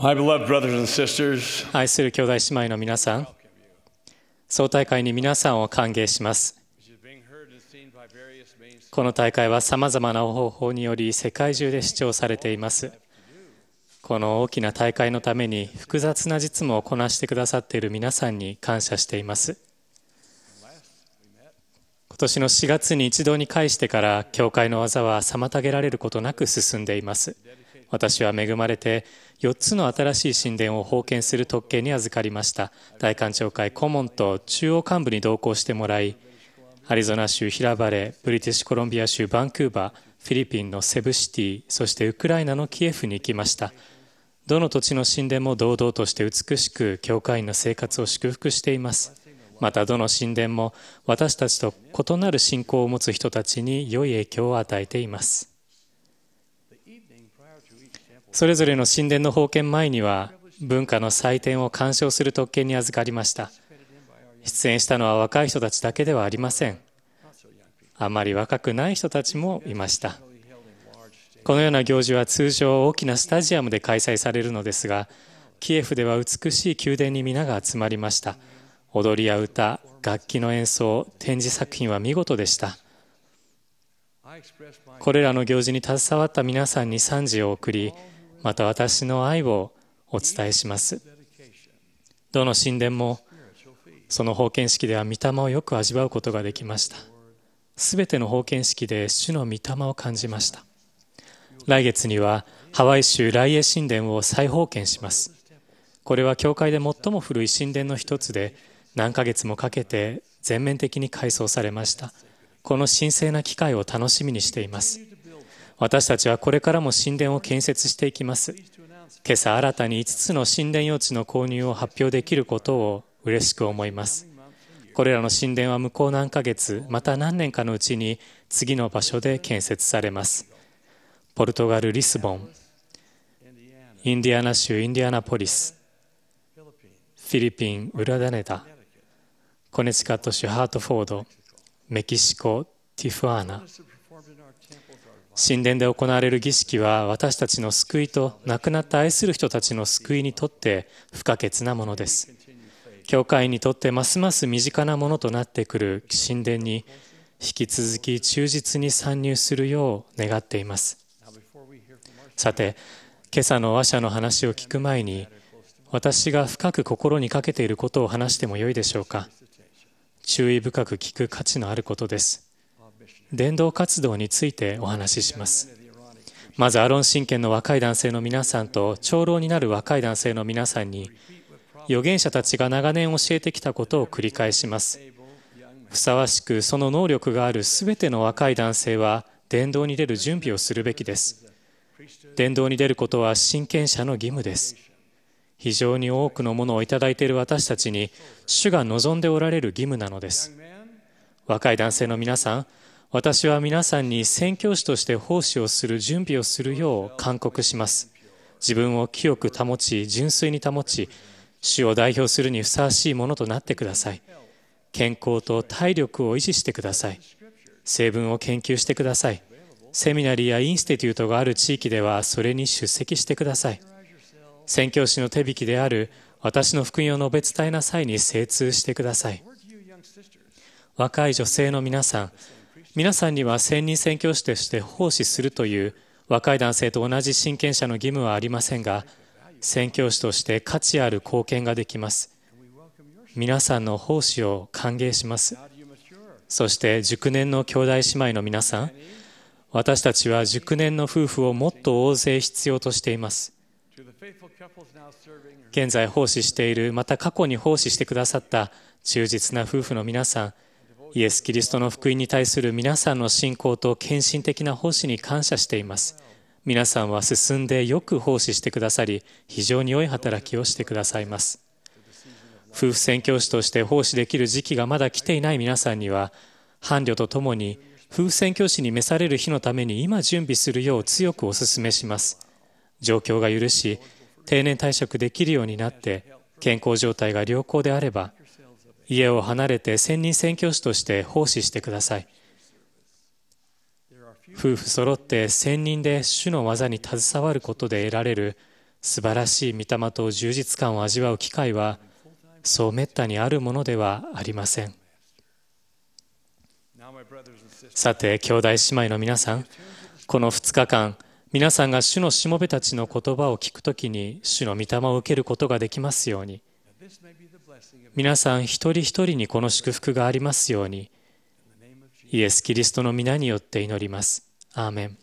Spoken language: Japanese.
愛する兄弟姉妹の皆さん、総大会に皆さんを歓迎します。この大会はさまざまな方法により世界中で視聴されています。この大きな大会のために複雑な実務をこなしてくださっている皆さんに感謝しています。今年の4月に一堂に会してから教会の技は妨げられることなく進んでいます。私は恵まれて4つの新しい神殿を奉献する特権に預かりました大官庁会顧問と中央幹部に同行してもらいアリゾナ州ヒラバレブリティッシュコロンビア州バンクーバーフィリピンのセブシティそしてウクライナのキエフに行きましたどの土地の神殿も堂々として美しく教会員の生活を祝福していますまたどの神殿も私たちと異なる信仰を持つ人たちに良い影響を与えていますそれぞれの神殿の封建前には文化の祭典を鑑賞する特権に預かりました出演したのは若い人たちだけではありませんあまり若くない人たちもいましたこのような行事は通常大きなスタジアムで開催されるのですがキエフでは美しい宮殿に皆が集まりました踊りや歌楽器の演奏展示作品は見事でしたこれらの行事に携わった皆さんに賛辞を送りまた私の愛をお伝えしますどの神殿もその封建式では御霊をよく味わうことができましたすべての封建式で主の御霊を感じました来月にはハワイ州来栄神殿を再封建しますこれは教会で最も古い神殿の一つで何ヶ月もかけて全面的に改装されましたこの神聖な機会を楽しみにしています私たちはこれからも神殿を建設していきます今朝新たに5つの神殿用地の購入を発表できることを嬉しく思いますこれらの神殿は向こう何ヶ月また何年かのうちに次の場所で建設されますポルトガル・リスボンインディアナ州インディアナポリスフィリピン・ウラダネダコネチカット州ハートフォードメキシコ・ティフアナ神殿で行われる儀式は私たちの救いと亡くなった愛する人たちの救いにとって不可欠なものです。教会にとってますます身近なものとなってくる神殿に引き続き忠実に参入するよう願っています。さて、今朝の話者の話を聞く前に私が深く心にかけていることを話してもよいでしょうか注意深く聞く価値のあることです伝道活動についてお話ししますまずアロン神権の若い男性の皆さんと長老になる若い男性の皆さんに預言者たちが長年教えてきたことを繰り返しますふさわしくその能力がある全ての若い男性は伝道に出る準備をするべきです伝道に出ることは親権者の義務です非常に多くのものを頂いている私たちに主が望んでおられる義務なのです若い男性の皆さん私は皆さんに宣教師として奉仕をする準備をするよう勧告します自分を清く保ち純粋に保ち主を代表するにふさわしいものとなってください健康と体力を維持してください成分を研究してくださいセミナリーやインスティテュートがある地域ではそれに出席してください宣教師の手引きである私の福音を述べ伝えなさいに精通してください若い女性の皆さん皆さんには専任宣教師として奉仕するという若い男性と同じ親権者の義務はありませんが宣教師として価値ある貢献ができます皆さんの奉仕を歓迎しますそして熟年の兄弟姉妹の皆さん私たちは熟年の夫婦をもっと大勢必要としています現在奉仕しているまた過去に奉仕してくださった忠実な夫婦の皆さんイエス・キリストの福音に対する皆さんの信仰と献身的な奉仕に感謝しています皆さんは進んでよく奉仕してくださり非常に良い働きをしてくださいます夫婦宣教師として奉仕できる時期がまだ来ていない皆さんには伴侶とともに夫婦宣教師に召される日のために今準備するよう強くお勧めします状況が許し定年退職できるようになって健康状態が良好であれば家を離れて専任宣教師として奉仕してください夫婦揃って専任で主の技に携わることで得られる素晴らしい御霊と充実感を味わう機会はそうめったにあるものではありませんさて兄弟姉妹の皆さんこの2日間皆さんが主のしもべたちの言葉を聞くときに主の御霊を受けることができますように皆さん一人一人にこの祝福がありますようにイエス・キリストの皆によって祈ります。アーメン